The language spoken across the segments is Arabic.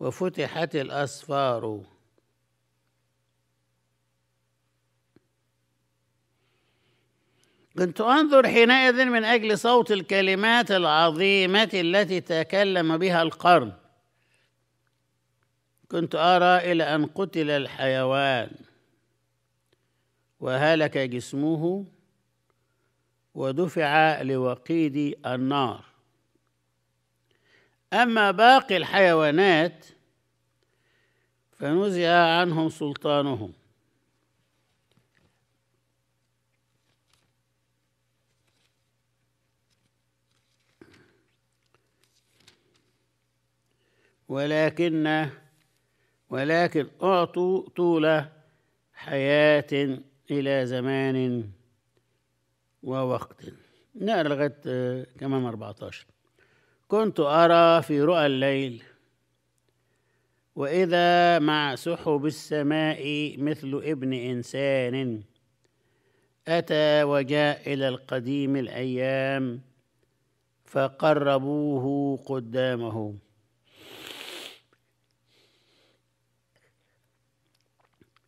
وفتحت الأسفار كنت أنظر حينئذ من أجل صوت الكلمات العظيمة التي تكلم بها القرن كنت أرى إلى أن قتل الحيوان وهلك جسمه ودفع لوقيد النار أما باقي الحيوانات فنزع عنهم سلطانهم ولكن ولكن أعطوا طول حياة إلى زمان ووقت نقرا لغاية كمان 14 كنت أرى في رؤى الليل وإذا مع سحب السماء مثل ابن إنسان أتى وجاء إلى القديم الأيام فقربوه قدامه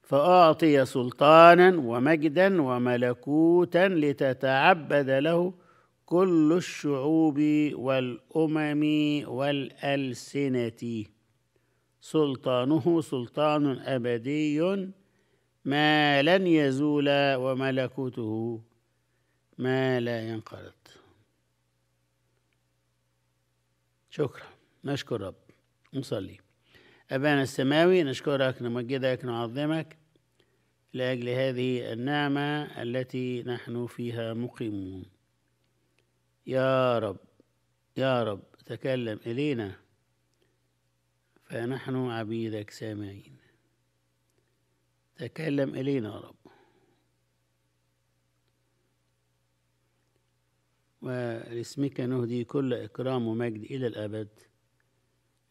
فأعطي سلطانا ومجدا وملكوتا لتتعبد له كل الشعوب والأمم والألسنة سلطانه سلطان أبدي ما لن يزول وملكوته ما لا ينقرض شكرا نشكر رب نصلي أبانا السماوي نشكرك نمجدك نعظمك لأجل هذه النعمة التي نحن فيها مقيمون يا رب يا رب تكلم إلينا فنحن عبيدك سامعين تكلم إلينا يا رب ولاسمك نهدي كل إكرام ومجد إلى الأبد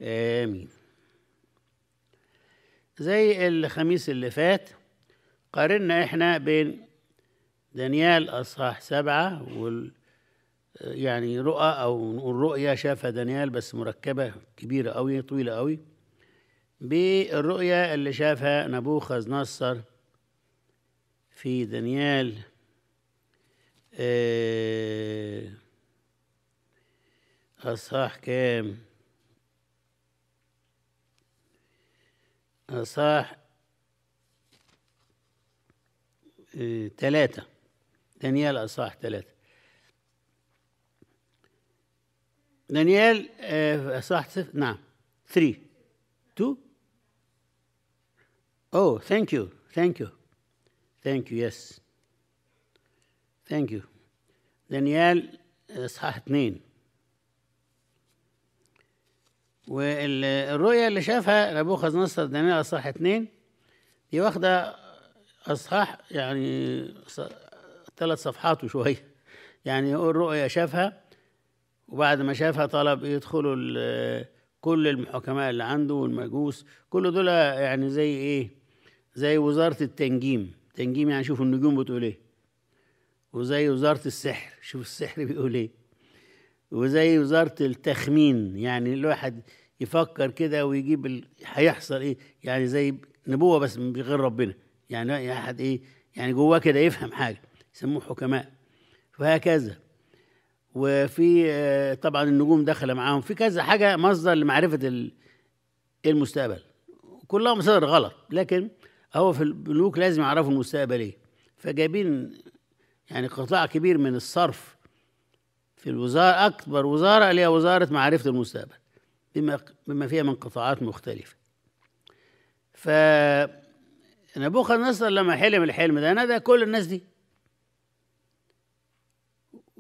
آمين زي الخميس اللي فات قارنا إحنا بين دانيال أصحاح سبعة وال يعني رؤى او نقول رؤيه شافها دانيال بس مركبه كبيره قوي طويله قوي بالرؤيه اللي شافها نبوخذ نصر في دانيال آه، اصحاح كام اصحاح ثلاثه آه، دانيال اصحاح ثلاثه دانيال اصحاح آه، نعم 3 2 اوه ثانك يو ثانك يو ثانك يو يس ثانك يو دانيال اصحاح آه، اثنين والرؤية اللي شافها نبوخذ نصر دانيال اصحاح اثنين دي واخده اصحاح يعني ثلاث صفحات وشويه يعني الرؤية شافها وبعد ما شافها طلب يدخلوا كل الحكماء اللي عنده والمجوس كل دول يعني زي ايه زي وزارة التنجيم تنجيم يعني شوف النجوم بتقول ايه وزي وزارة السحر شوف السحر بيقول ايه وزي وزارة التخمين يعني الواحد يفكر كده ويجيب ال... هيحصل ايه يعني زي نبوة بس من غير ربنا يعني احد ايه يعني جواه كده يفهم حاجة يسموه حكماء وهكذا وفي آه، طبعا النجوم داخله معاهم في كذا حاجه مصدر لمعرفه المستقبل كلها مصادر غلط لكن هو في البنوك لازم يعرفوا المستقبل ايه فجايبين يعني قطاع كبير من الصرف في الوزارة أكبر وزارة اللي هي وزارة معرفة المستقبل بما بما فيها من قطاعات مختلفة ف نبوخذ نصر لما حلم الحلم ده نادى كل الناس دي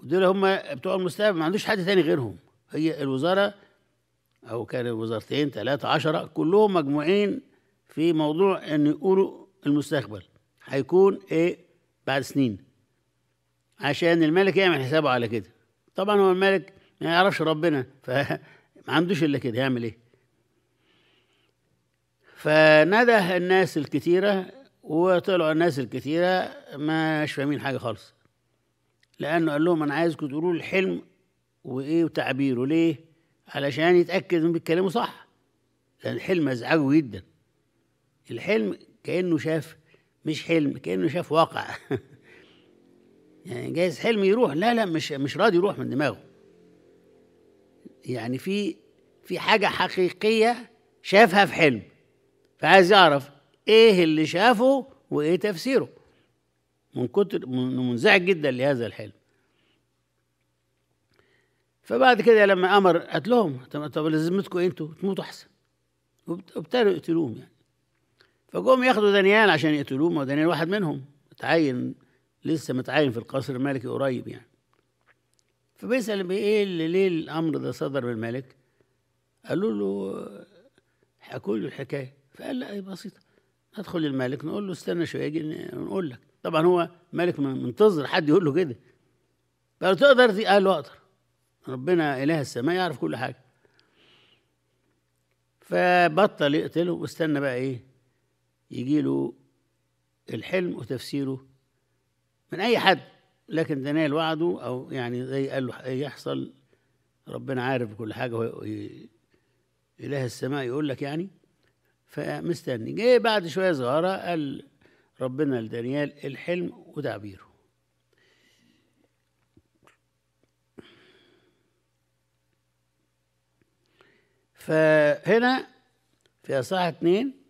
دول هم بتوع المستقبل ما عندوش حد تاني غيرهم هي الوزاره او كان وزارتين ثلاثه عشرة كلهم مجموعين في موضوع ان يقولوا المستقبل هيكون ايه بعد سنين عشان الملك يعمل حسابه على كده طبعا هو الملك ما يعرفش ربنا فما عندوش الا كده يعمل ايه فنده الناس الكتيره وطلعوا الناس الكتيره مش فاهمين حاجه خالص لأنه قال لهم أنا عايزكم تقولوا الحلم وإيه وتعبيره ليه؟ علشان يتأكد ان بيتكلموا صح لأن الحلم أزعجه جدا الحلم كأنه شاف مش حلم كأنه شاف واقع يعني جايز حلم يروح لا لا مش مش راضي يروح من دماغه يعني في في حاجة حقيقية شافها في حلم فعايز يعرف ايه اللي شافه وايه تفسيره من كتر منزعج جدا لهذا الحلم فبعد كده لما امر قتلهم طب لازمتكم انتوا تموتوا احسن وابتدوا يقتلوهم يعني فجم ياخدوا دانيال عشان يقتلوه ودانيال واحد منهم اتعين لسه متعين في القصر الملكي قريب يعني فبيسأل ايه اللي ليه الامر ده صدر من الملك قالوا له حكوا له الحكايه فقال لا هي بسيطه ندخل للملك نقول له استنى شويه اجي نقول لك طبعا هو ملك منتظر حد يقول له كده له تقدر دي قال له اقدر ربنا اله السماء يعرف كل حاجه فبطل يقتله واستنى بقى ايه يجي له الحلم وتفسيره من اي حد لكن نال وعده او يعني زي قال له إيه يحصل ربنا عارف كل حاجه اله السماء يقول لك يعني فمستني جه بعد شويه صغيره قال ربنا لدانيال الحلم وتعبيره فهنا في اصحاح اتنين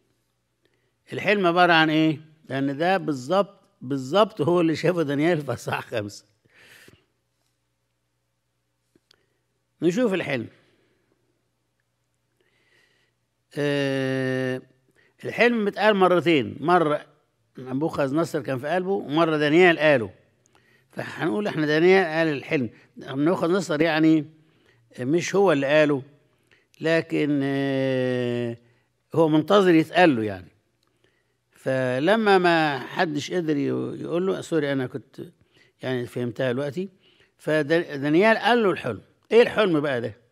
الحلم عباره عن ايه؟ لان ده بالظبط بالظبط هو اللي شافه دانيال في اصحاح خمسه نشوف الحلم آه، الحلم بيتقال مرتين مرة نبوخذ نصر كان في قلبه ومرة دانيال قاله فهنقول احنا دانيال قال الحلم نبوخذ نصر يعني مش هو اللي قاله لكن آه، هو منتظر يتقال له يعني فلما ما حدش قدر يقول له سوري انا كنت يعني فهمتها دلوقتي فدانيال قال له الحلم ايه الحلم بقى ده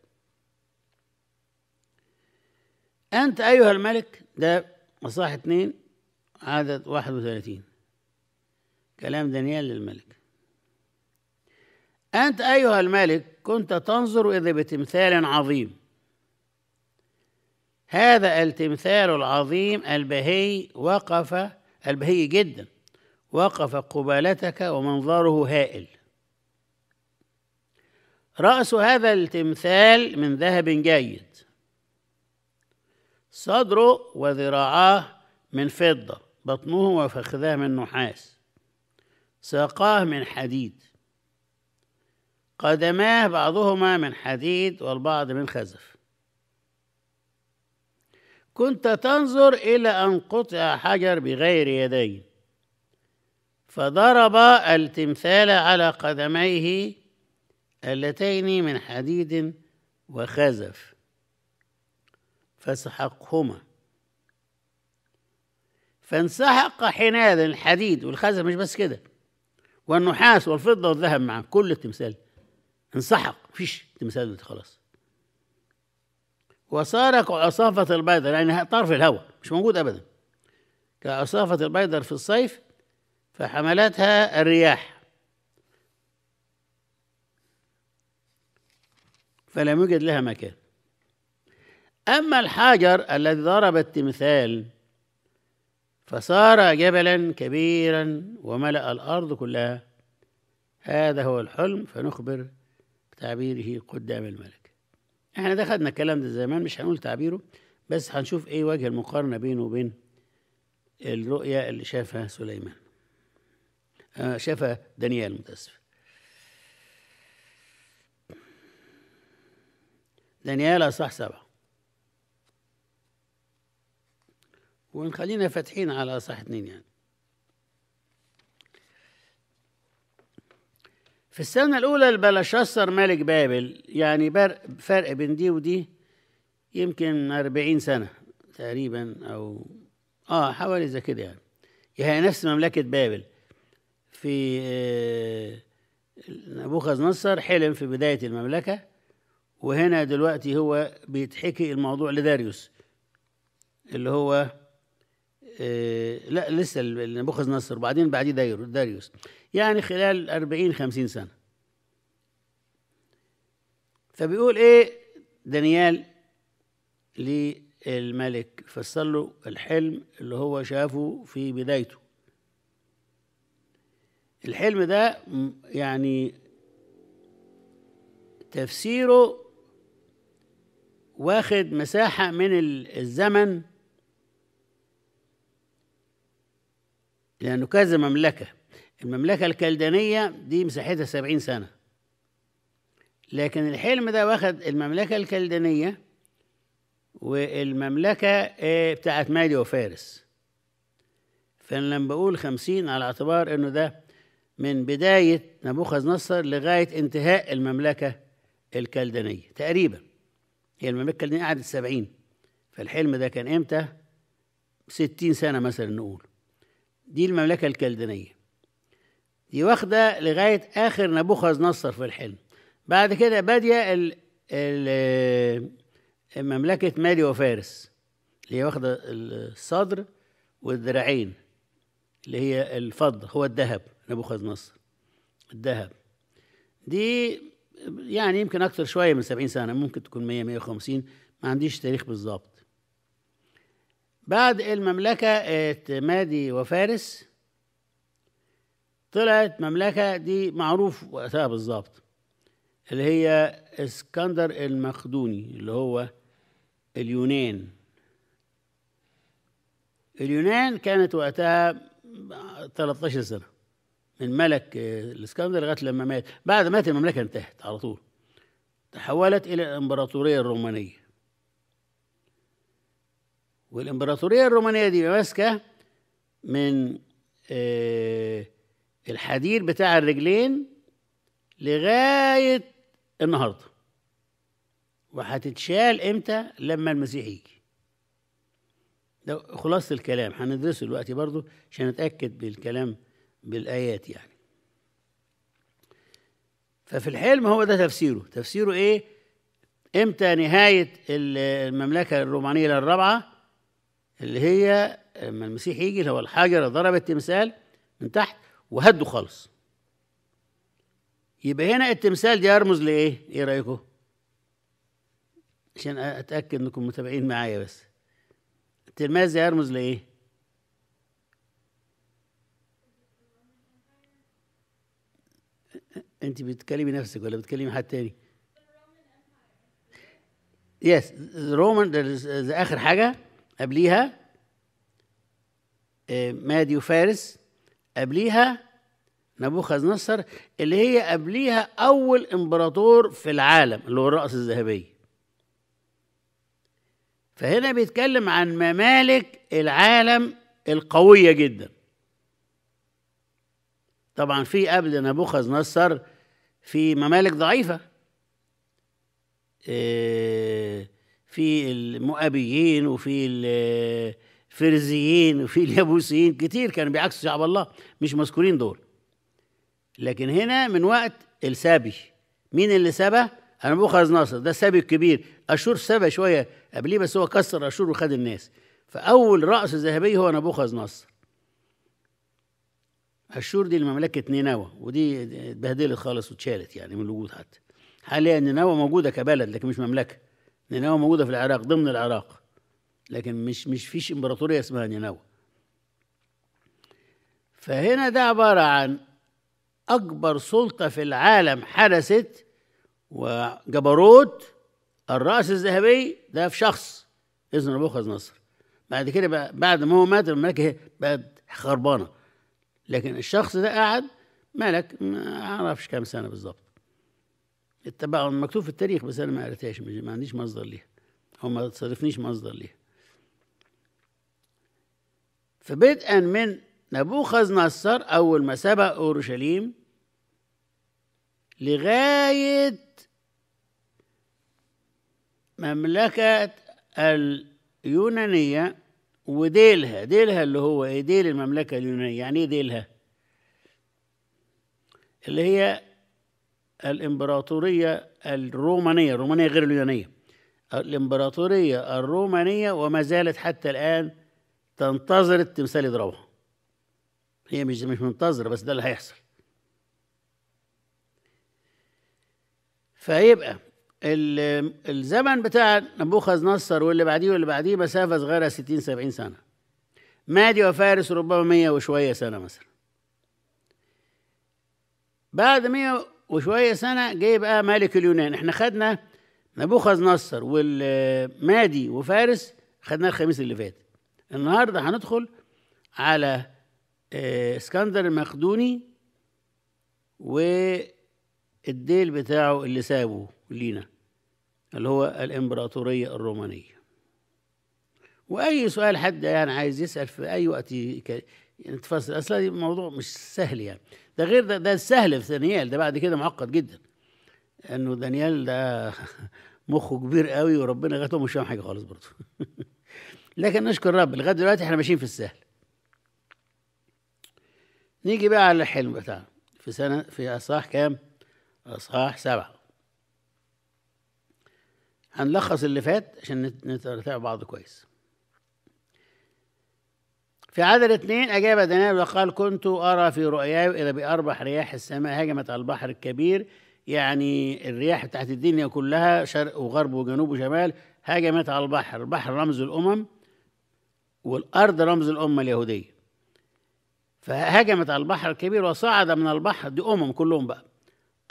أنت أيها الملك ده أصح اثنين عدد واحد وثلاثين كلام دانيال للملك أنت أيها الملك كنت تنظر إذا بتمثال عظيم هذا التمثال العظيم البهي وقف البهي جدا وقف قبالتك ومنظره هائل رأس هذا التمثال من ذهب جيد صدره وذراعاه من فضة بطنه وفخذاه من نحاس ساقاه من حديد قدماه بعضهما من حديد والبعض من خزف كنت تنظر إلى أن قطع حجر بغير يدين فضرب التمثال على قدميه اللتين من حديد وخزف فسحقهما فانسحق حينئذ الحديد والخزف مش بس كده والنحاس والفضة والذهب معاه كل التمثال انسحق مفيش تمثال ده خلاص وصار كعصافة البيضر يعني طار في الهواء مش موجود أبدا كعصافة البيضر في الصيف فحملتها الرياح فلم يوجد لها مكان أما الحجر الذي ضرب التمثال فصار جبلا كبيرا وملأ الأرض كلها هذا هو الحلم فنخبر تعبيره قدام الملك احنا دخلنا الكلام ده زمان مش هنقول تعبيره بس هنشوف ايه وجه المقارنة بينه وبين الرؤيا اللي شافها سليمان آه، شافها دانيال متأسف دانيال أصح سبعة ونخلينا فاتحين على اصح اتنين يعني في السنة الأولى لبلشسر ملك بابل يعني فرق بين دي ودي يمكن أربعين سنة تقريبا أو آه حوالي زي كده يعني هي يعني نفس مملكة بابل في آه، نبوخذ نصر حلم في بداية المملكة وهنا دلوقتي هو بيتحكي الموضوع لداريوس اللي هو آه، لا لسه نبوخذ نصر وبعدين بعديه داريوس يعني خلال 40 50 سنه فبيقول ايه دانيال للملك فسر له الحلم اللي هو شافه في بدايته الحلم ده يعني تفسيره واخد مساحه من الزمن لأنه كذا مملكة المملكة الكلدانية دي مساحتها سبعين سنة لكن الحلم ده واخد المملكة الكلدانية والمملكة آه، بتاعت مادي وفارس فأنا لما بقول خمسين على اعتبار أنه ده من بداية نبوخذ نصر لغاية انتهاء المملكة الكلدانية تقريبا هي المملكة الكلدانية قعدت سبعين فالحلم ده كان إمتى؟ ستين سنة مثلا نقول دي المملكة الكلدانية دي واخدة لغاية آخر نبوخذ نصر في الحلم بعد كده بادية ال ال آه، مملكة مالي وفارس اللي هي واخدة الصدر والذراعين اللي هي الفضة هو الذهب نبوخذ نصر الذهب دي يعني يمكن أكثر شوية من 70 سنة ممكن تكون 100 150 ما عنديش تاريخ بالظبط بعد المملكة مادي وفارس طلعت مملكة دي معروف وقتها بالظبط اللي هي اسكندر المقدوني اللي هو اليونان اليونان كانت وقتها 13 سنة من ملك الاسكندر لغاية لما مات بعد مات المملكة انتهت على طول تحولت إلى الإمبراطورية الرومانية والإمبراطورية الرومانية دي ماسكة من آه، الحديد بتاع الرجلين لغاية النهاردة وهتتشال إمتى لما المسيح يجي ده خلاصة الكلام هندرسه دلوقتي برضو عشان نتأكد بالكلام بالآيات يعني ففي الحلم هو ده تفسيره تفسيره إيه إمتى نهاية المملكة الرومانية الرابعة اللي هي لما المسيح يجي اللي هو الحجر ضرب التمثال من تحت وهده خالص يبقى هنا التمثال ده يرمز لايه ايه رايكم عشان اتاكد انكم متابعين معايا بس التلماذ ده يرمز لايه انت بتكلمي نفسك ولا بتكلمي حد تاني يس رومان ده اخر حاجه قبليها آه، مادي وفارس قبليها نبوخذ نصر اللي هي قبليها أول إمبراطور في العالم اللي هو الرأس الذهبي فهنا بيتكلم عن ممالك العالم القوية جدا طبعا في قبل نبوخذ نصر في ممالك ضعيفة إيه في المؤابيين وفي الفرزيين وفي اليابوسيين كتير كانوا بيعكسوا شعب الله مش مذكورين دول لكن هنا من وقت السبي مين اللي سبى؟ بوخذ ناصر ده السبي الكبير أشور سبى شوية قبليه بس هو كسر أشور وخد الناس فأول رأس ذهبي هو نبوخذ نصر أشور دي لمملكة نينوى ودي اتبهدلت خالص واتشالت يعني من الوجود حتى حاليا نينوى موجودة كبلد لكن مش مملكة نينوى موجودة في العراق ضمن العراق لكن مش مش فيش امبراطورية اسمها نينوى فهنا ده عبارة عن أكبر سلطة في العالم حدثت وجبروت الرأس الذهبي ده في شخص إذن نبوخذ نصر بعد كده بقى بعد ما هو مات الملكة إيه؟ بقت خربانة لكن الشخص ده قعد ملك ما أعرفش كام سنة بالظبط طبعا مكتوب في التاريخ بس انا ما قريتهاش ما عنديش مصدر ليها او ما تصرفنيش مصدر ليها فبدءا من نبوخذ نصر اول ما سبق اورشليم لغايه مملكه اليونانيه وديلها ديلها اللي هو ايه ديل المملكه اليونانيه يعني ايه ديلها اللي هي الإمبراطورية الرومانية الرومانية غير اليونانية الإمبراطورية الرومانية وما زالت حتى الآن تنتظر التمثال يضربها هي مش مش منتظرة بس ده اللي هيحصل فيبقى الزمن بتاع نبوخذ نصر واللي بعديه واللي بعديه مسافة صغيرة 60 70 سنة مادي وفارس ربما 100 وشوية سنة مثلا بعد 100 وشوية سنة جاي بقى ملك اليونان احنا خدنا نبوخذ نصر والمادي وفارس خدناه الخميس اللي فات النهارده هندخل على آه، اسكندر المقدوني والديل بتاعه اللي سابه لينا اللي هو الامبراطوريه الرومانيه واي سؤال حد يعني عايز يسال في اي وقت يتفصل يعني اصلا الموضوع مش سهل يعني ده غير ده, ده السهل في دانيال ده بعد كده معقد جدا انه دانيال ده مخه كبير قوي وربنا غته مش فاهم حاجه خالص برضه لكن نشكر رب لغايه دلوقتي احنا ماشيين في السهل نيجي بقى على الحلم بتاعنا في سنه في اصحاح كام اصحاح سبعه هنلخص اللي فات عشان نتابع بعض كويس في عدد اثنين أجاب دانيال وقال كنت أرى في رؤياي إذا بأربح رياح السماء هجمت على البحر الكبير يعني الرياح بتاعت الدنيا كلها شرق وغرب وجنوب وشمال هجمت على البحر البحر رمز الأمم والأرض رمز الأمة اليهودية فهجمت على البحر الكبير وصعد من البحر دي أمم كلهم بقى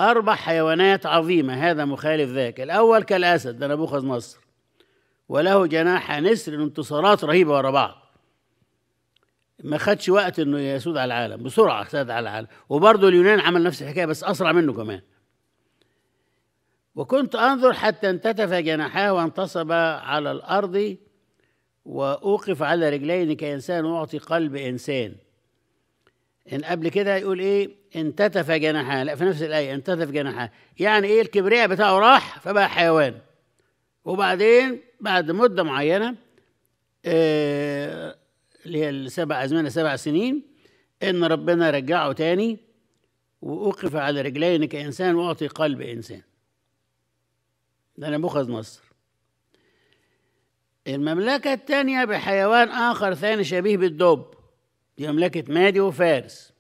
أربع حيوانات عظيمة هذا مخالف ذاك الأول كالأسد ده نبوخذ نصر وله جناح نسر انتصارات رهيبة ورا بعض ما خدش وقت انه يسود على العالم بسرعه ساد على العالم وبرضه اليونان عمل نفس الحكايه بس اسرع منه كمان وكنت انظر حتى انتتف جناحاه وانتصب على الارض واوقف على رجلين كانسان اعطي قلب انسان ان قبل كده يقول ايه انتتف جناحاه لا في نفس الايه انتتف جناحاه يعني ايه الكبرياء بتاعه راح فبقى حيوان وبعدين بعد مده معينه آه اللي هي السبع أزمنة سبع سنين إن ربنا رجعه تاني وأوقف على رجلين كإنسان وأعطي قلب إنسان ده نبوخذ نصر المملكة الثانية بحيوان آخر ثاني شبيه بالدب دي مملكة مادي وفارس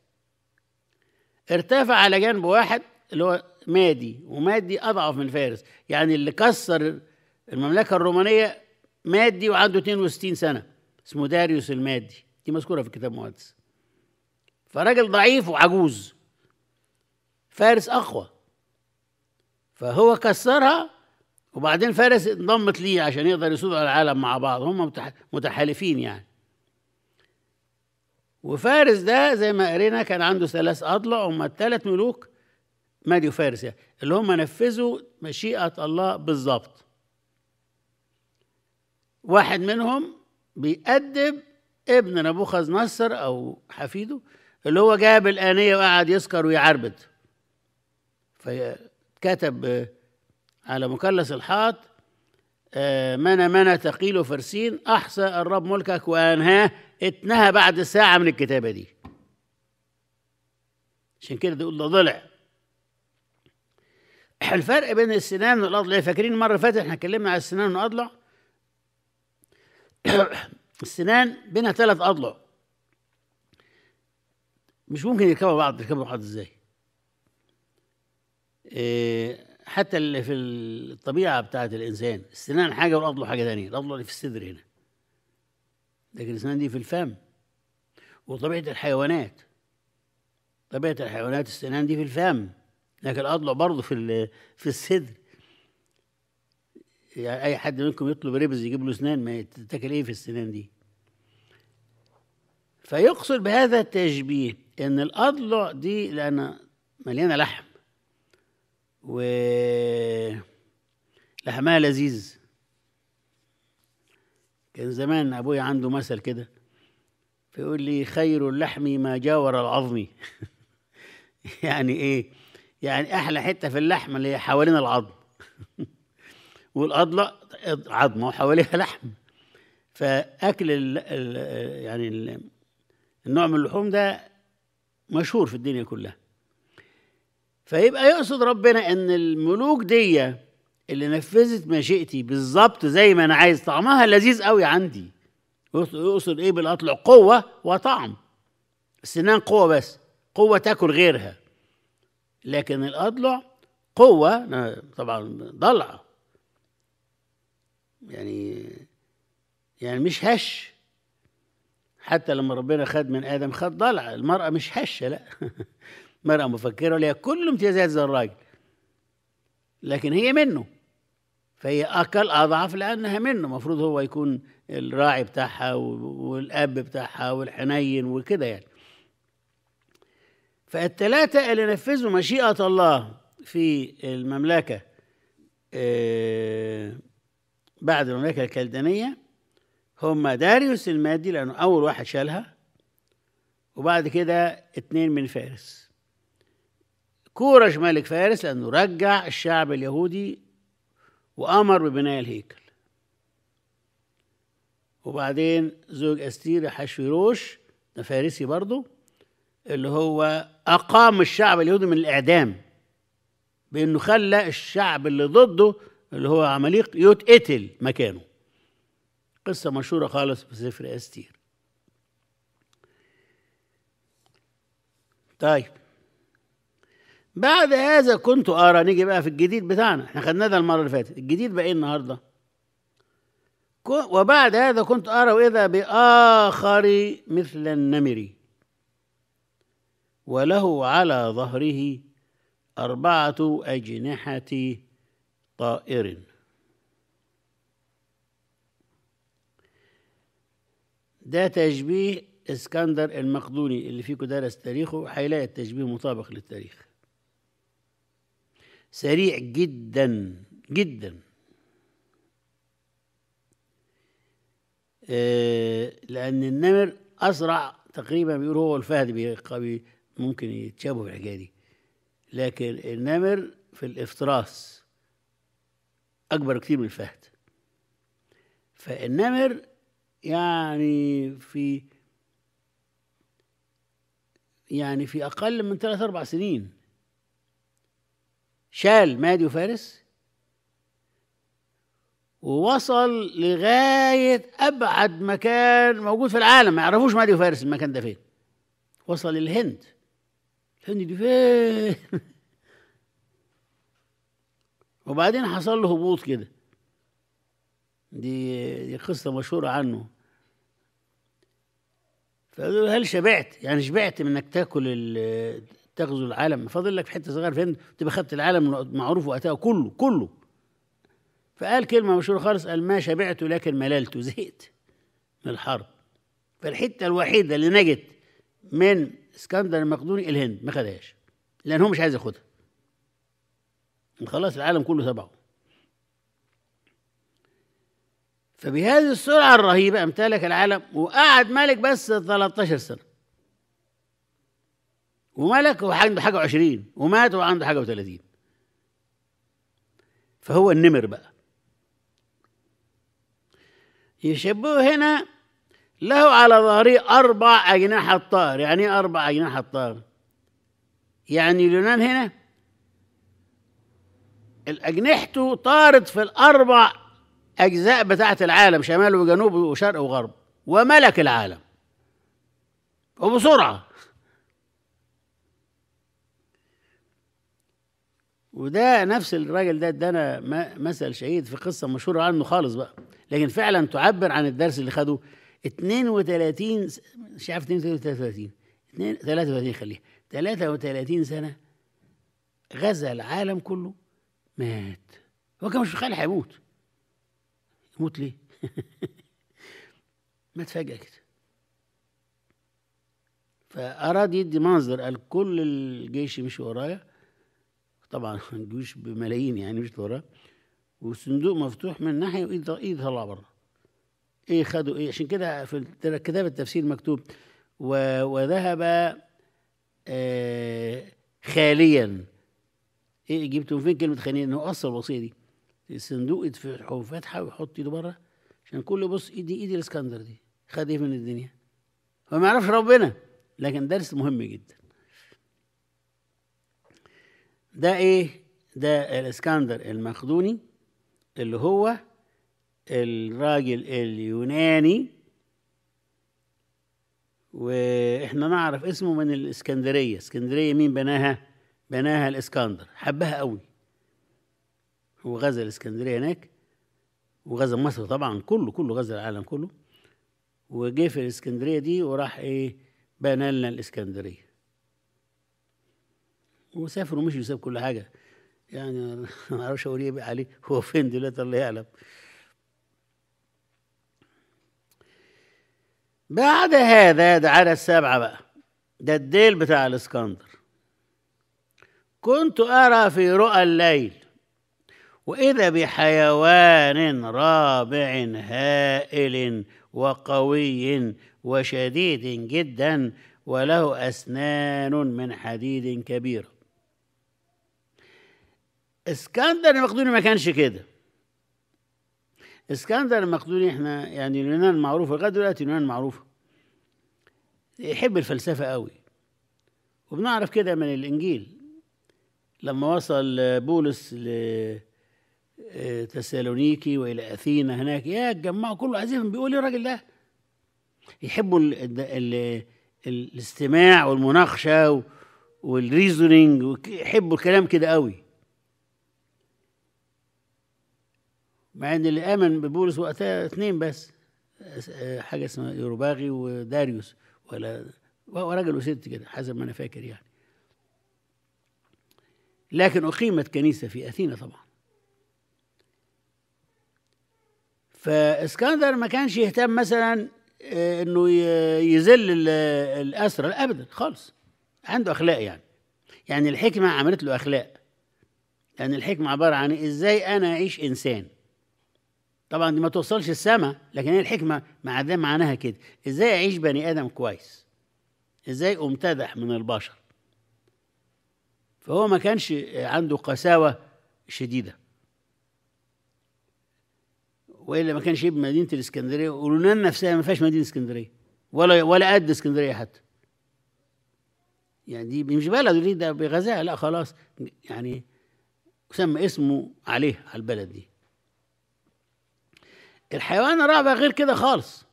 ارتفع على جنب واحد اللي هو مادي ومادي أضعف من فارس يعني اللي كسر المملكة الرومانية مادي وعنده 62 سنة اسمه داريوس المادي دي مذكورة في الكتاب المقدس فراجل ضعيف وعجوز فارس أقوى فهو كسرها وبعدين فارس انضمت ليه عشان يقدر يسود على العالم مع بعض هم متحالفين يعني وفارس ده زي ما قرينا كان عنده ثلاث أضلع هم الثلاث ملوك مادي وفارس يعني اللي هم نفذوا مشيئة الله بالظبط واحد منهم بيأدب ابن نبوخذ نصر أو حفيده اللي هو جاب الآنية وقعد يسكر ويعربد فكتب على مكلس الحاط آه، من من تقيل فرسين أحصى الرب ملكك وأنهاه اتنهى بعد ساعة من الكتابة دي عشان كده تقول ده ضلع الفرق بين السنان والاضلع فاكرين المره اللي فاتت احنا اتكلمنا على السنان والاضلع السنان بينها ثلاث اضلع مش ممكن يركبوا بعض يركبوا بعض ازاي آه، حتى اللي في الطبيعه بتاعه الانسان السنان حاجه والاضلع حاجه ثانيه الاضلع اللي في الصدر هنا لكن السنان دي في الفم وطبيعه الحيوانات طبيعه الحيوانات السنان دي في الفم لكن الاضلع برضه في في الصدر يعني اي حد منكم يطلب ريبز يجيب له اسنان ما تتاكل ايه في السنان دي فيقصد بهذا التشبيه ان الاضلع دي لان مليانه لحم و لحمها لذيذ كان زمان ابويا عنده مثل كده فيقول لي خير اللحم ما جاور العظم يعني ايه يعني احلى حته في اللحم اللي حوالين العظم والأضلع عظمة وحواليها لحم فأكل الـ الـ يعني الـ النوع من اللحوم ده مشهور في الدنيا كلها فيبقى يقصد ربنا ان الملوك دي اللي نفذت مشيئتي بالظبط زي ما انا عايز طعمها لذيذ قوي عندي يقصد ايه بالاطلع قوه وطعم السنان قوه بس قوه تاكل غيرها لكن الاضلع قوه طبعا ضلع يعني يعني مش هش حتى لما ربنا خد من ادم خد ضلع المراه مش هشه لا مرأة مفكره ليها كل امتيازات زي الراجل لكن هي منه فهي أقل اضعف لانها منه المفروض هو يكون الراعي بتاعها والاب بتاعها والحنين وكده يعني فالثلاثه اللي نفذوا مشيئه الله في المملكه آه، بعد المملكة الكلدانية هم داريوس المادي لأنه أول واحد شالها وبعد كده اتنين من فارس كورش ملك فارس لأنه رجع الشعب اليهودي وأمر ببناء الهيكل وبعدين زوج أستير حشفيروش ده فارسي برضه اللي هو أقام الشعب اليهودي من الإعدام بأنه خلى الشعب اللي ضده اللي هو عماليق يتقتل مكانه قصة مشهورة خالص في سفر أستير طيب بعد هذا كنت أرى نيجي بقى في الجديد بتاعنا احنا خدناه ده المرة اللي فاتت الجديد بقى ايه النهاردة وبعد هذا كنت أرى وإذا بآخر مثل النمر وله على ظهره أربعة أجنحة طائر ده تشبيه اسكندر المقدوني اللي فيكم درس تاريخه هيلاقي التشبيه مطابق للتاريخ سريع جدا جدا آه لأن النمر أسرع تقريبا بيقول هو الفهد ممكن يتشابه في الحكاية دي لكن النمر في الإفتراس أكبر كتير من الفهد فالنمر يعني في يعني في أقل من ثلاث أربع سنين شال مادي وفارس ووصل لغاية أبعد مكان موجود في العالم ما يعرفوش مادي وفارس المكان ده فين وصل للهند الهند دي فين وبعدين حصل له هبوط كده دي دي قصه مشهوره عنه فقالوا له هل شبعت يعني شبعت من انك تاكل تغزو العالم فاضل لك في حته صغيره فين تبقى خدت العالم معروف وقتها كله كله فقال كلمه مشهوره خالص قال ما شبعت لكن مللت زهقت من الحرب فالحته الوحيده اللي نجت من اسكندر المقدوني الهند ما خدهاش لان هو مش عايز ياخدها خلاص العالم كله تبعه فبهذه السرعة الرهيبة امتلك العالم وقعد ملك بس 13 سنة وملك وعنده حاجة وعشرين ومات وعنده حاجة وثلاثين فهو النمر بقى يشبهه هنا له على ظهره أربع أجنحة طائر يعني إيه أربع أجنحة طائر يعني اليونان هنا الأجنحته طارت في الأربع أجزاء بتاعة العالم شمال وجنوب وشرق وغرب وملك العالم وبسرعة وده نفس الراجل ده ادانا مثل شهيد في قصة مشهورة عنه خالص بقى لكن فعلا تعبر عن الدرس اللي خده 32 مش عارف 32 33 خليها 33 سنة غزا العالم كله مات هو كان مش متخيل هيموت يموت ليه؟ مات فجأة كده فأراد يدي منظر قال كل الجيش مش ورايا طبعا الجيوش بملايين يعني مش ورايا والصندوق مفتوح من ناحية وإيد إيد طلع بره إيه خدوا إيه عشان كده في كتاب التفسير مكتوب وذهب آه خاليا ايه جبتوا فين كلمه خانين انه اصل الوصيه دي الصندوق يتفتحه وفتحه ويحط ايده بره عشان كل بص ايدي ايدي الاسكندر دي خد ايه من الدنيا هو ما يعرفش ربنا لكن درس مهم جدا ده ايه ده الاسكندر المقدوني اللي هو الراجل اليوناني واحنا نعرف اسمه من الاسكندريه اسكندريه مين بناها بناها الاسكندر حبها قوي هو غزا الاسكندريه هناك وغزا مصر طبعا كله كله غزا العالم كله وجه في الاسكندريه دي وراح ايه بنى لنا الاسكندريه وسافر ومشي وساب كل حاجه يعني ما اعرفش اقول ايه عليه هو فين دلوقتي الله يعلم بعد هذا ده على السبعه بقى ده الديل بتاع الاسكندر كنت أرى في رؤى الليل وإذا بحيوان رابع هائل وقوي وشديد جدا وله أسنان من حديد كبيرة اسكندر المقدوني ما كانش كده اسكندر المقدوني احنا يعني اليونان معروفة لغاية دلوقتي اليونان معروفة يحب الفلسفة قوي وبنعرف كده من الإنجيل لما وصل بولس لتسالونيكي آه، تسالونيكي والى اثينا هناك يا اتجمعوا كله عايزين بيقول ايه الراجل ده؟ يحبوا الـ الـ الـ الاستماع والمناقشه والريزونينج يحبوا الكلام كده قوي مع ان اللي امن ببولس وقتها اثنين بس آه، حاجه اسمها يوروباغي وداريوس ولا وراجل وست كده حسب ما انا فاكر يعني لكن أقيمت كنيسة في أثينا طبعا فاسكندر ما كانش يهتم مثلا آه، انه يذل الاسرى ابدا خالص عنده اخلاق يعني يعني الحكمه عملت له اخلاق يعني الحكمه عباره عن ازاي انا اعيش انسان طبعا دي ما توصلش السماء لكن هي الحكمه مع ده معناها كده ازاي اعيش بني ادم كويس ازاي امتدح من البشر فهو ما كانش عنده قساوة شديدة والا ما كانش يبني مدينه الاسكندريه ولونان نفسها ما فيهاش مدينه اسكندريه ولا ولا قد اسكندريه حتى يعني دي مش بلد دي ده بغزاء لا خلاص يعني سمى اسمه عليه على البلد دي الحيوان الرابع غير كده خالص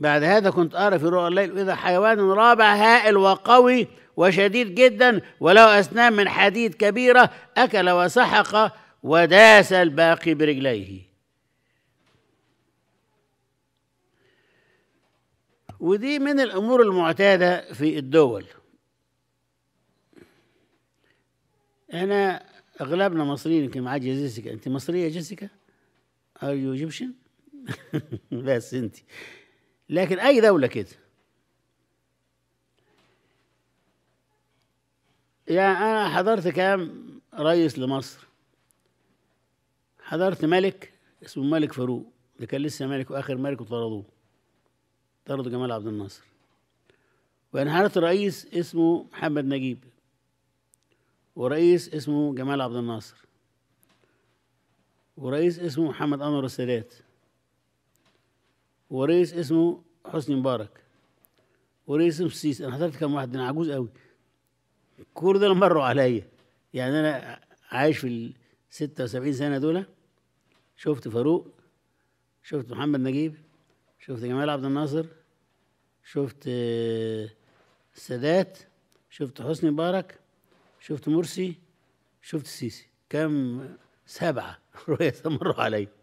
بعد هذا كنت أرى في رؤى الليل إذا حيوان رابع هائل وقوي وشديد جدا وله أسنان من حديد كبيرة أكل وسحق وداس الباقي برجليه ودي من الأمور المعتادة في الدول أنا اغلبنا مصريين يمكن معاك جيسيكا انت مصريه يا جيسيكا؟ ار يو ايجيبشن؟ بس انت لكن أي دولة كده يعني أنا حضرت كام رئيس لمصر حضرت ملك اسمه ملك فاروق ده كان لسه ملك وآخر ملك وطردوه طردوا جمال عبد الناصر وأنا حضرت رئيس اسمه محمد نجيب ورئيس اسمه جمال عبد الناصر ورئيس اسمه محمد أنور السادات ورئيس اسمه حسني مبارك ورئيس اسمه السيسي انا حضرت كم واحد انا عجوز قوي كل دول مروا عليا يعني انا عايش في ال 76 سنه دول شفت فاروق شفت محمد نجيب شفت جمال عبد الناصر شفت السادات آه، شفت حسني مبارك شفت مرسي شفت السيسي كام سبعه رؤية مروا عليا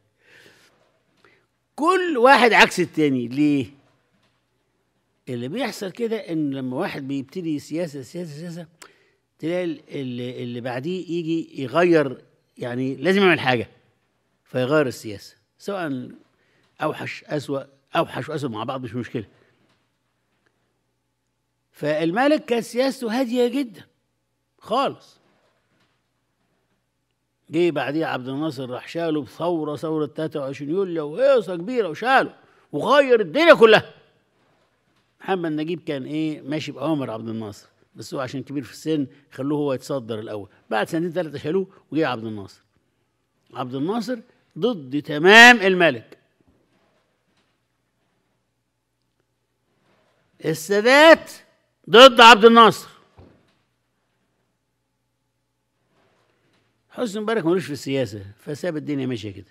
كل واحد عكس التاني ليه اللي بيحصل كده ان لما واحد بيبتدي سياسه سياسه سياسه تلاقي اللي, اللي بعديه يجي يغير يعني لازم يعمل حاجه فيغير السياسه سواء اوحش اسوء اوحش واسوء مع بعض مش مشكله فالملك كانت سياسته هاديه جدا خالص جه بعديه عبد الناصر راح شاله بثوره ثوره 23 يوليو وهيصه كبيره وشاله وغير الدنيا كلها محمد نجيب كان ايه ماشي باوامر عبد الناصر بس هو عشان كبير في السن خلوه هو يتصدر الاول بعد سنتين ثلاثه شالوه وجه عبد الناصر عبد الناصر ضد تمام الملك السادات ضد عبد الناصر حسني مبارك ملوش في السياسة فساب الدنيا ماشية كده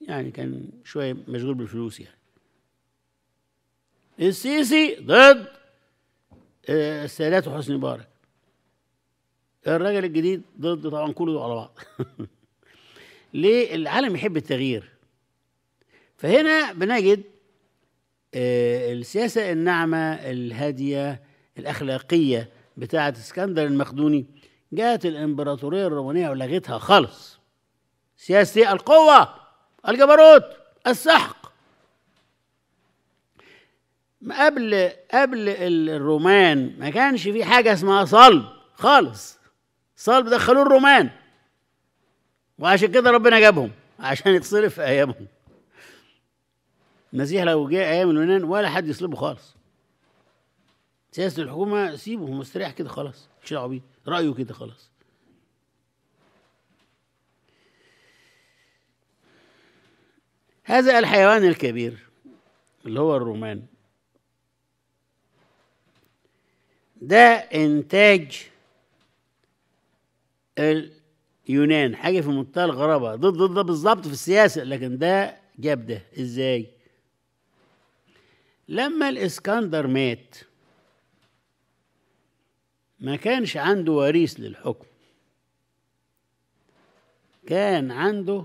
يعني كان شوية مشغول بالفلوس يعني السيسي ضد آه، السادات وحسني مبارك الراجل الجديد ضد طبعا كله على بعض ليه العالم يحب التغيير فهنا بنجد آه، السياسة الناعمة الهادية الأخلاقية بتاعة اسكندر المخدوني جاءت الإمبراطورية الرومانية ولغتها خالص سياسة القوة الجبروت السحق قبل قبل الرومان ما كانش في حاجة اسمها صلب خالص صلب دخلوه الرومان وعشان كده ربنا جابهم عشان يتصرف في أيامهم المسيح لو جه أيام اليونان ولا حد يصلبه خالص سياسة الحكومة سيبه مستريح كده خلاص مش دعوة بيه رأيه كده خلاص هذا الحيوان الكبير اللي هو الرومان ده إنتاج اليونان حاجة في منتهى الغرابة ضد ضد بالظبط في السياسة لكن ده جاب ده إزاي؟ لما الإسكندر مات ما كانش عنده وريث للحكم كان عنده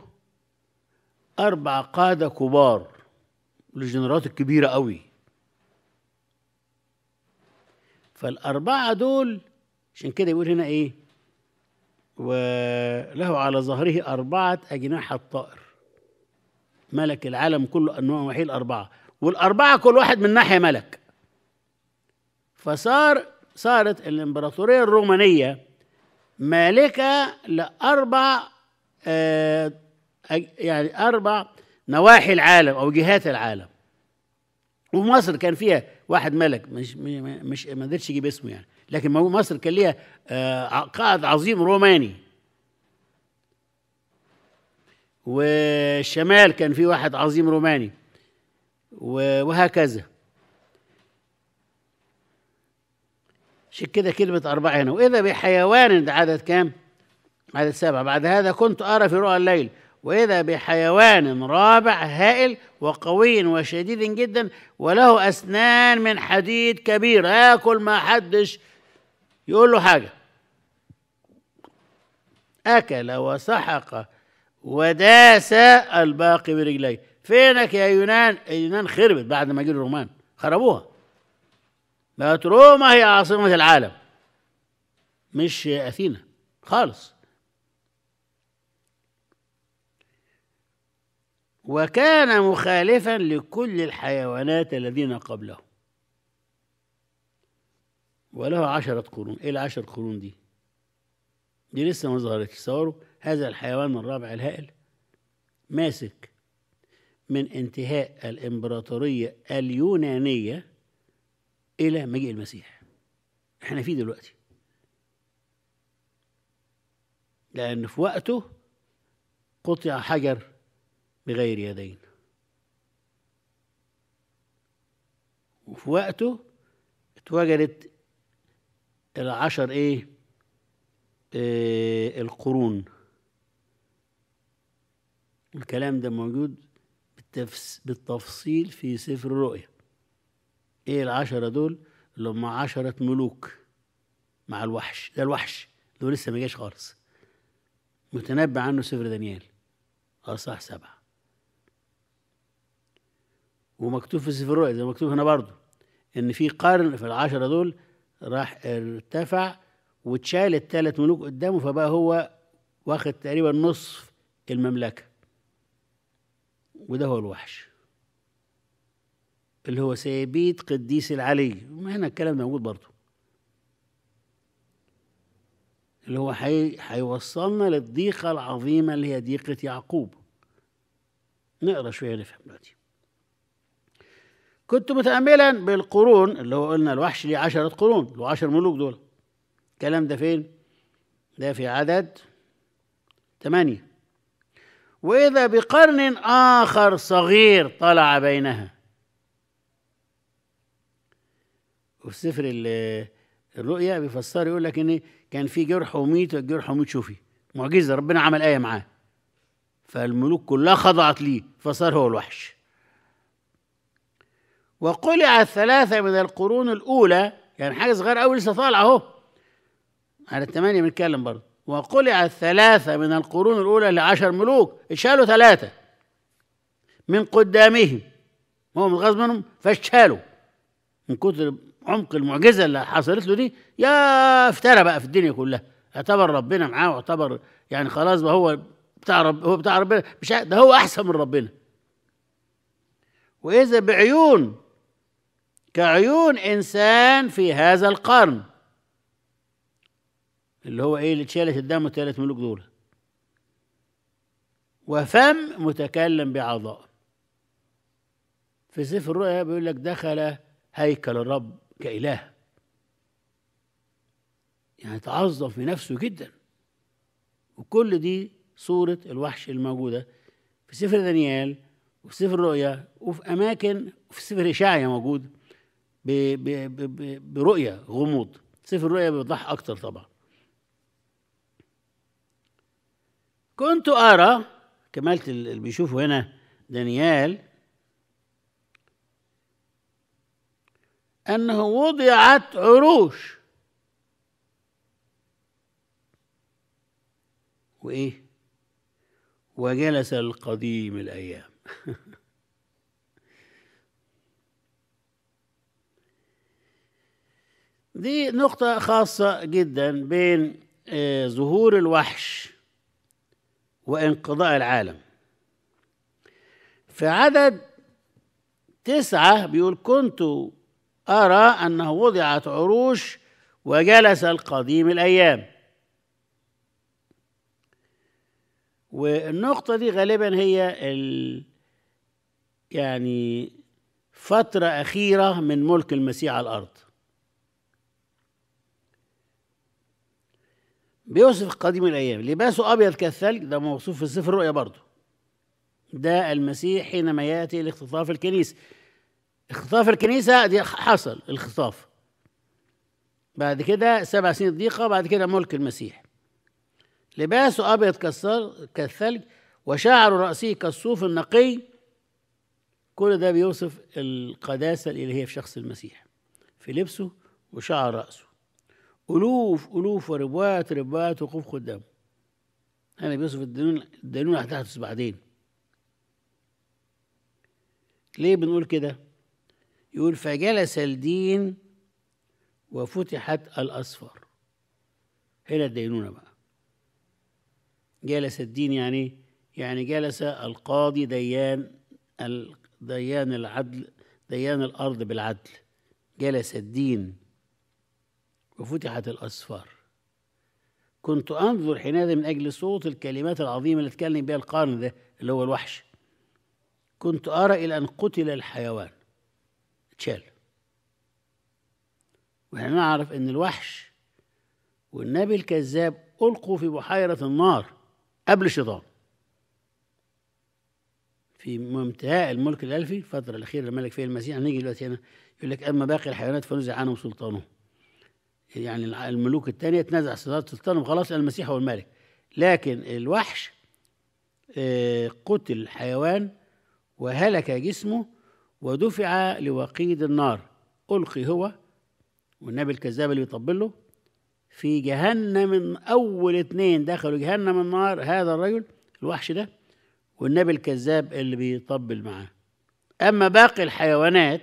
أربع قادة كبار للجنرالات الكبيرة قوي فالأربعة دول عشان كده يقول هنا إيه وله على ظهره أربعة أجناح الطائر ملك العالم كله أنواع وحيد أربعة والأربعة كل واحد من ناحية ملك فصار صارت الإمبراطورية الرومانية مالكة لأربع آه يعني أربع نواحي العالم أو جهات العالم ومصر كان فيها واحد ملك مش مش ما قدرتش اجيب اسمه يعني لكن مصر كان ليها آه قائد عظيم روماني والشمال كان في واحد عظيم روماني وهكذا عشان كده كلمة أربعة هنا وإذا بحيوان ده عدد كام؟ عدد سبعة بعد هذا كنت أرى في رؤى الليل وإذا بحيوان رابع هائل وقوي وشديد جدا وله أسنان من حديد كبير آكل ما حدش يقول له حاجة أكل وسحق وداس الباقي برجليه فينك يا يونان يونان خربت بعد ما جه الرومان خربوها بقت روما هي عاصمة العالم مش أثينا خالص وكان مخالفا لكل الحيوانات الذين قبله وله عشرة قرون إيه العشر قرون دي؟ دي لسه ما ظهرتش تصوروا هذا الحيوان الرابع الهائل ماسك من انتهاء الإمبراطورية اليونانية إلى ايه مجيء ايه المسيح احنا فيه دلوقتي لأن في وقته قطع حجر بغير يدين وفي وقته اتوجدت العشر ايه, إيه القرون الكلام ده موجود بالتفصيل في سفر الرؤيا ايه العشرة دول اللي هم عشرة ملوك مع الوحش ده الوحش اللي هو لسه ما جاش خالص متنبأ عنه سفر دانيال أصح اه سبعة ومكتوب في سفر الرؤيا زي مكتوب هنا برضه إن في قرن في العشرة دول راح ارتفع واتشال التلات ملوك قدامه فبقى هو واخد تقريبا نصف المملكة وده هو الوحش اللي هو سيبيت قديس العلي هنا الكلام موجود برضه اللي هو هيوصلنا للضيقة العظيمة اللي هي ضيقة يعقوب نقرا شوية نفهم دلوقتي كنت متأملا بالقرون اللي هو قلنا الوحش ليه عشرة قرون لو عشر ملوك دول الكلام ده فين؟ ده في عدد ثمانية وإذا بقرن آخر صغير طلع بينها وفي سفر الرؤيا بيفسر يقول لك ان كان في جرح وميت والجرح وميت شوفي معجزه ربنا عمل ايه معاه فالملوك كلها خضعت ليه فصار هو الوحش وقلع الثلاثه من القرون الاولى يعني حاجه صغيره قوي لسه طالعه اهو على الثمانيه بنتكلم برضه وقلع الثلاثه من القرون الاولى لعشر ملوك اتشالوا ثلاثه من قدامهم هو من غصب منهم فاشتالوا من كثر عمق المعجزه اللي حصلت له دي يا افترى بقى في الدنيا كلها اعتبر ربنا معاه واعتبر يعني خلاص بقى هو بتاع رب هو بتاع ربنا مش ده هو احسن من ربنا واذا بعيون كعيون انسان في هذا القرن اللي هو ايه اللي اتشالت الدم الثلاث ملوك دول وفم متكلم بعظائم في سفر الرؤيا بيقول لك دخل هيكل الرب كإله يعني تعظم في نفسه جدا وكل دي صورة الوحش الموجودة في سفر دانيال وفي سفر الرؤيا وفي أماكن وفي سفر إشعيا موجود برؤية غموض سفر الرؤيا بيوضح أكتر طبعا كنت أرى كمالة اللي بيشوفه هنا دانيال أنه وضعت عروش وإيه وجلس القديم الأيام دي نقطة خاصة جدا بين آه، ظهور الوحش وانقضاء العالم في عدد تسعة بيقول كنت أرى أنه وضعت عروش وجلس القديم الأيام والنقطة دي غالبا هي ال يعني فترة أخيرة من ملك المسيح على الأرض بيوصف قديم الأيام لباسه أبيض كالثلج ده موصوف في سفر الرؤيا برضه ده المسيح حينما يأتي لاختطاف الكنيسة اختطاف الكنيسة دي حصل الخطاف بعد كده سبع سنين ضيقة بعد كده ملك المسيح لباسه أبيض كالثلج وشعر رأسه كالصوف النقي كل ده بيوصف القداسة الإلهية في شخص المسيح في لبسه وشعر رأسه ألوف ألوف وربوات ربوات وقوف قدامه هنا يعني بيوصف الدنون الدنون هتحدث بعدين ليه بنقول كده؟ يقول فجلس الدين وفتحت الأصفر هنا الدينونة بقى جلس الدين يعني يعني جلس القاضي ديان ديان العدل ديان الأرض بالعدل جلس الدين وفتحت الأسفار كنت أنظر حينئذ من أجل صوت الكلمات العظيمة اللي اتكلم بها القرن ده اللي هو الوحش كنت أرى إلى أن قتل الحيوان اتشال واحنا نعرف ان الوحش والنبي الكذاب ألقوا في بحيرة النار قبل الشيطان في انتهاء الملك الألفي الفترة الأخيرة الملك فيها المسيح هنيجي دلوقتي هنا يقول لك أما باقي الحيوانات فنزع عنهم سلطانه يعني الملوك الثانية تنزع سلطانهم خلاص المسيح هو الملك لكن الوحش آه، قتل حيوان وهلك جسمه ودفع لوقيد النار ألقي هو والنبي الكذاب اللي بيطبل له في جهنم من أول اتنين دخلوا جهنم النار هذا الرجل الوحش ده والنبي الكذاب اللي بيطبل معاه أما باقي الحيوانات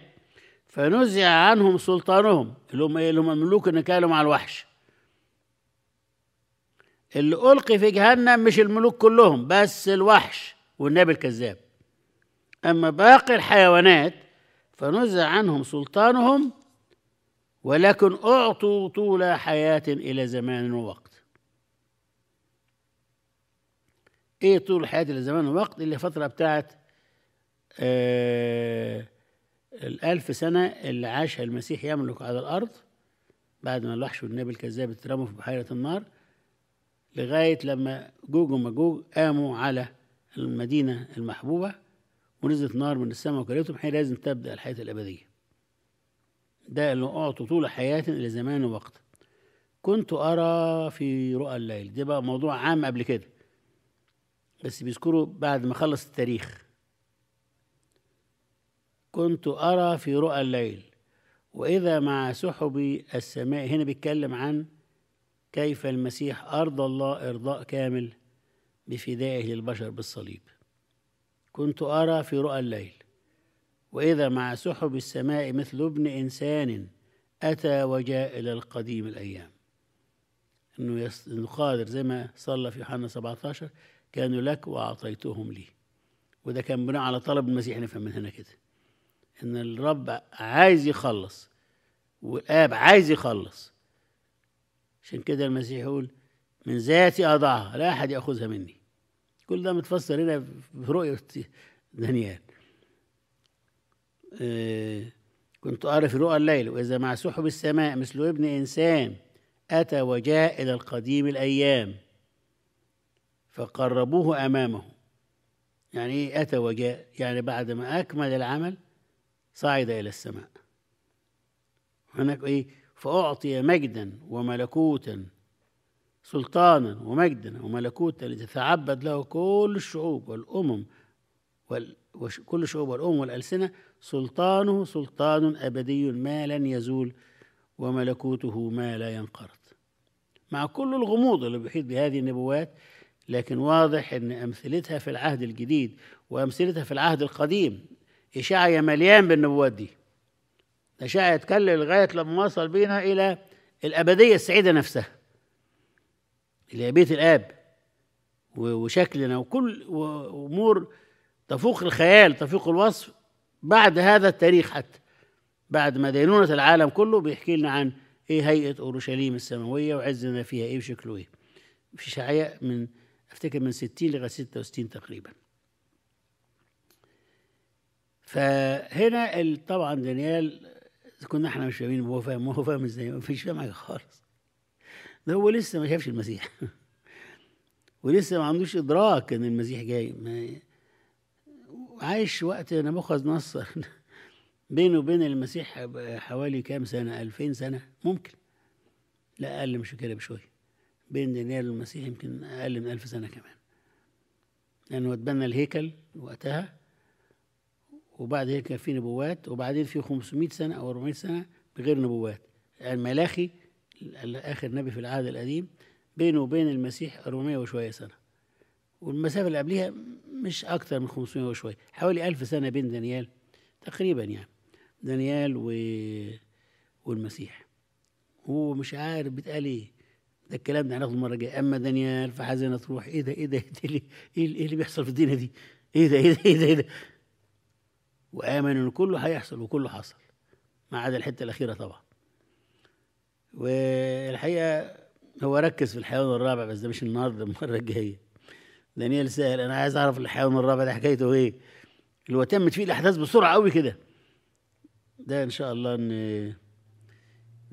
فنزع عنهم سلطانهم اللي هم إيه؟ اللي هم الملوك اللي كانوا مع الوحش اللي ألقي في جهنم مش الملوك كلهم بس الوحش والنبي الكذاب أما باقي الحيوانات فنزع عنهم سلطانهم ولكن أعطوا طول حياة إلى زمان ووقت إيه طول الحياة إلى زمان ووقت اللي فترة بتاعت آه الألف سنة اللي عاشها المسيح يملك على الأرض بعد ما الوحش والنبي الكذاب اترموا في بحيرة النار لغاية لما جوج ومجوج قاموا على المدينة المحبوبة ونزلت نار من السماء وكلتهم حين لازم تبدأ الحياة الأبدية ده اللي أعطوا طول حياة إلى زمان ووقت كنت أرى في رؤى الليل ده بقى موضوع عام قبل كده بس بيذكروا بعد ما خلص التاريخ كنت أرى في رؤى الليل وإذا مع سحب السماء هنا بيتكلم عن كيف المسيح أرضى الله إرضاء كامل بفدائه للبشر بالصليب كنت أرى في رؤى الليل وإذا مع سحب السماء مثل ابن إنسان أتى وجاء إلى القديم الأيام إنه, يص... إنه قادر زي ما صلى في يوحنا 17 كانوا لك وأعطيتهم لي وده كان بناء على طلب المسيح نفهم من هنا كده إن الرب عايز يخلص والآب عايز يخلص عشان كده المسيح يقول من ذاتي أضعها لا أحد يأخذها مني كل ده متفسر هنا في رؤية دانيال آه، كنت أرى في رؤى الليل وإذا مع سحب السماء مثل ابن إنسان أتى وجاء إلى القديم الأيام فقربوه أمامه يعني إيه أتى وجاء يعني بعد ما أكمل العمل صعد إلى السماء هناك إيه فأعطي مجدا وملكوتا سلطانا ومجدا وملكوتا لتتعبد له كل الشعوب والأمم وكل الشعوب والأمم والألسنة سلطانه سلطان أبدي ما لن يزول وملكوته ما لا ينقرض مع كل الغموض اللي بيحيط بهذه النبوات لكن واضح ان امثلتها في العهد الجديد وامثلتها في العهد القديم اشعيا مليان بالنبوات دي اشعيا يتكلم لغايه لما وصل بينا الى الابديه السعيده نفسها اللي هي بيت الاب وشكلنا وكل امور تفوق الخيال تفوق الوصف بعد هذا التاريخ حتى بعد ما دينونة العالم كله بيحكي لنا عن ايه هيئة اورشليم السماوية وعزنا فيها ايه وشكله ايه في شعياء من افتكر من 60 لغاية 66 تقريبا فهنا طبعا دانيال كنا احنا مش فاهمين هو فاهم هو فاهم ازاي مش فاهم حاجه خالص ده هو لسه ما شافش المسيح ولسه ما عندوش ادراك ان المسيح جاي ما عايش وقت نبوخذ نصر بينه وبين المسيح حوالي كام سنه 2000 سنه ممكن لا اقل مش كده بشويه بين دانيال والمسيح يمكن اقل من 1000 سنه كمان لانه اتبنى الهيكل وقتها وبعد هيك كان في نبوات وبعدين في 500 سنه او 400 سنه بغير نبوات الملاخي يعني آخر نبي في العهد القديم بينه وبين المسيح 400 وشوية سنة والمسافة اللي قبليها مش أكتر من 500 وشوية حوالي 1000 سنة بين دانيال تقريبا يعني دانيال و... والمسيح هو مش عارف بيتقال ايه ده الكلام ده هناخده المره الجايه اما دانيال فحزنت تروح ايه ده ايه ده ايه, إيه اللي, إيه اللي بيحصل في الدنيا دي ايه ده ايه ده ايه ده, إيه ده؟ وامن ان كله هيحصل وكله حصل ما عدا الحته الاخيره طبعا والحقيقه هو ركز في الحيوان الرابع بس ده مش النهارده المره الجايه دانيال سهل انا عايز اعرف الحيوان الرابع ده حكايته ايه اللي هو تمت فيه الاحداث بسرعه قوي كده ده ان شاء الله ان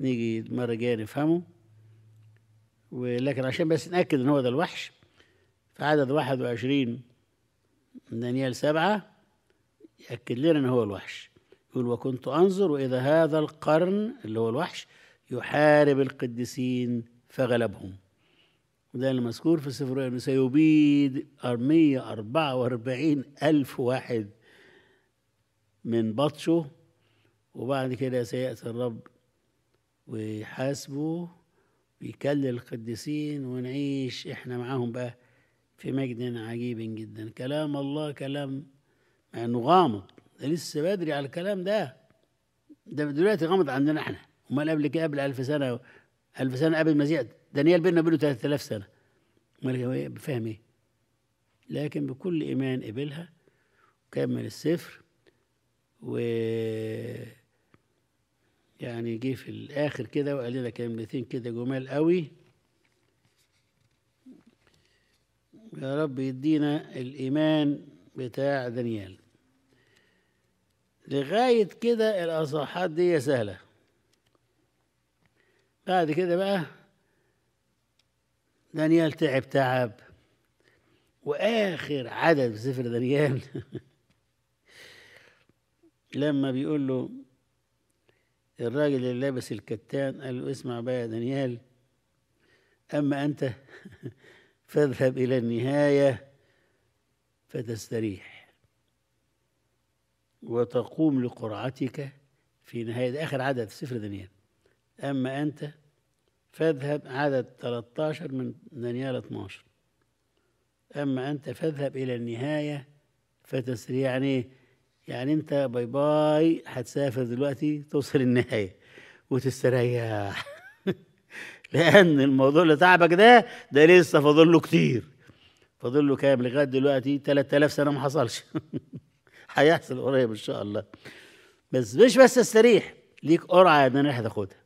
نيجي المره الجايه نفهمه ولكن عشان بس ناكد ان هو ده الوحش في عدد 21 من دانيال سبعة يأكد لنا ان هو الوحش يقول وكنت انظر واذا هذا القرن اللي هو الوحش يحارب القديسين فغلبهم وده اللي مذكور في سفر المسيح يبيد 144 ألف واحد من بطشه وبعد كده سيأتي الرب ويحاسبه ويكلل القديسين ونعيش احنا معاهم بقى في مجد عجيب جدا كلام الله كلام مع انه غامض لسه بدري على الكلام ده ده دلوقتي غامض عندنا احنا امال قبل كده قبل 1000 سنه 1000 سنه قبل زيد دانيال بيننا وبينه 3000 سنه امال فاهم ايه؟ لكن بكل ايمان قبلها وكمل السفر و يعني جه في الاخر كده وقال لنا كلمتين كده جمال قوي يا رب يدينا الايمان بتاع دانيال لغايه كده الاصحاحات دي سهله بعد كده بقى دانيال تعب تعب واخر عدد في سفر دانيال لما بيقول له الراجل اللي لابس الكتان قال له اسمع بقى يا دانيال اما انت فاذهب الى النهايه فتستريح وتقوم لقرعتك في نهايه اخر عدد في سفر دانيال أما أنت فاذهب عدد 13 من دانيال 12 أما أنت فاذهب إلى النهاية فتسري يعني يعني أنت باي باي هتسافر دلوقتي توصل النهاية وتستريح لأن الموضوع اللي تعبك ده ده لسه فاضل له كتير فاضل له كام لغاية دلوقتي 3000 سنة ما حصلش هيحصل قريب إن شاء الله بس مش بس استريح ليك قرعة يا دانيال هتاخدها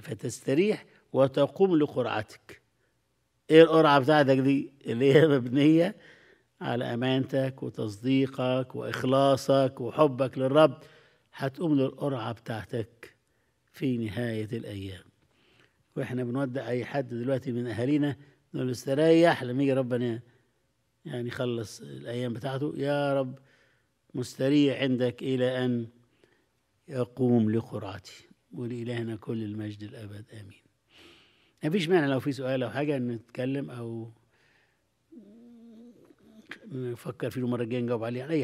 فتستريح وتقوم لقرعتك ايه القرعة بتاعتك دي اللي هي مبنية على امانتك وتصديقك واخلاصك وحبك للرب هتقوم للقرعة بتاعتك في نهاية الايام واحنا بنودع اي حد دلوقتي من اهالينا نقول له استريح لما يجي ربنا يعني يخلص الايام بتاعته يا رب مستريح عندك الى ان يقوم لقرعتي ولإلهنا كل المجد الأبد آمين مفيش مانع لو في سؤال أو حاجة نتكلم أو نفكر فيه المرة الجاية نجاوب عليه أي